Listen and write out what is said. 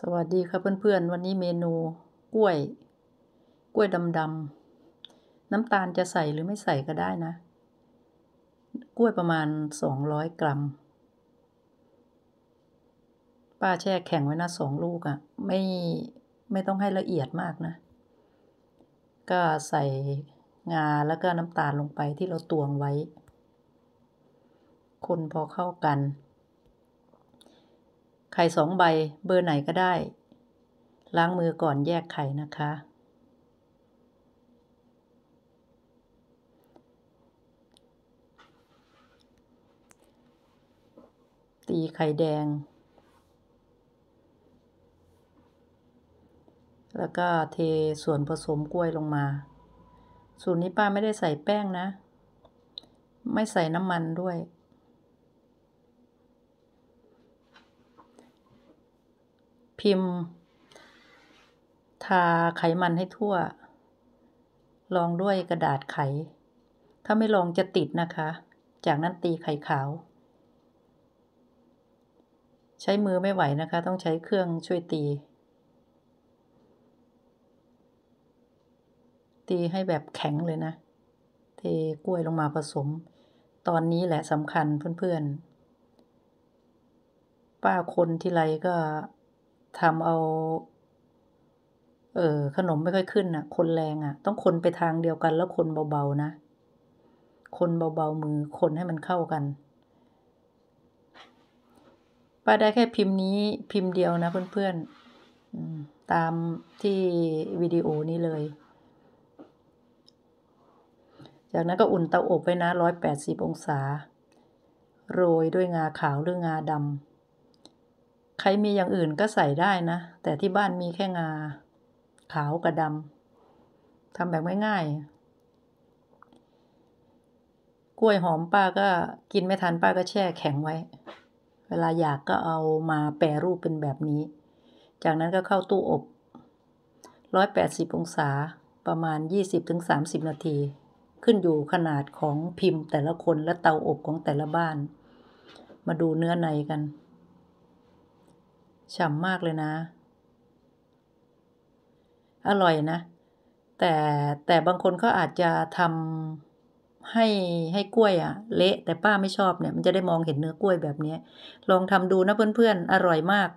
สวัสดี ค่ะ เพื่อนๆ วันนี้เมนู กล้วย กล้วย ดำๆ น้ำตาลจะใส่หรือไม่ใส่ก็ได้นะ กล้วยประมาณ200กรัมป้าแช่แข็งไว้นะสองลูกอะ่ะ ไม่ไม่ต้องให้ละเอียดมากนะ ก็ใส่งา แล้วก็น้ำตาลลงไปที่เราตวงไว้ คนพอเข้ากันไข่สองใบเบอร์ไหนก็ได้ ล้างมือก่อนแยกไข่นะคะ ตีไข่แดง แล้วก็เทส่วนผสมกล้วยลงมา สูตรนี้ป้าไม่ได้ใส่แป้งนะ ไม่ใส่น้ำมันด้วยพิมพ์ ทาไขมันให้ทั่ว ลองด้วยกระดาษไข ถ้าไม่ลองจะติดนะคะ จากนั้นตีไข่ขาว ใช้มือไม่ไหวนะคะต้องใช้เครื่องช่วยตี ตีให้แบบแข็งเลยนะเทกล้วยลงมาผสม ตอนนี้แหละสำคัญเพื่อนๆป้าคนที่ไรก็ทำเอา เออ ขนมไม่ค่อยขึ้นนะ่ะ คนแรงอะ่ะ ต้องคนไปทางเดียวกัน แล้วคนเบา ๆ นะ คนเบา ๆ มือ คนให้มันเข้ากัน ป้าได้แค่พิมพ์นี้พิมพ์เดียวนะ เพื่อนๆตามที่ วิดีโอนี้เลย จากนั้นก็อุ่นเตาอบ ไว้ นะ180องศา โรยด้วยงา ขาว หรือ งาดำใครมีอย่างอื่นก็ใส่ได้ นะ แต่ที่บ้านมีแค่งา ขาวกับดำทำแบบ ง่ายๆ กล้วยหอมป้าก็กินไม่ ทันป้าก็แช่แข็งไว้ เวลาอยากก็เอามาแปรรูปเป็นแบบนี้ จากนั้นก็เข้าตู้อบ ร้อยแปดสิบองศาประมาณ20-30นาที ขึ้นอยู่ขนาดของพิมพ์แต่ละคนและเตาอบของแต่ละบ้าน มาดูเนื้อในกันฉ่ำมากเลยนะ อร่อยนะ แต่แต่บางคนเขาอาจจะทำให้ให้กล้วยอะเละแต่ป้าไม่ชอบเนี่ย มันจะได้มองเห็นเนื้อกล้วยแบบนี้ ลองทำดูนะเพื่อนๆอร่อยมาก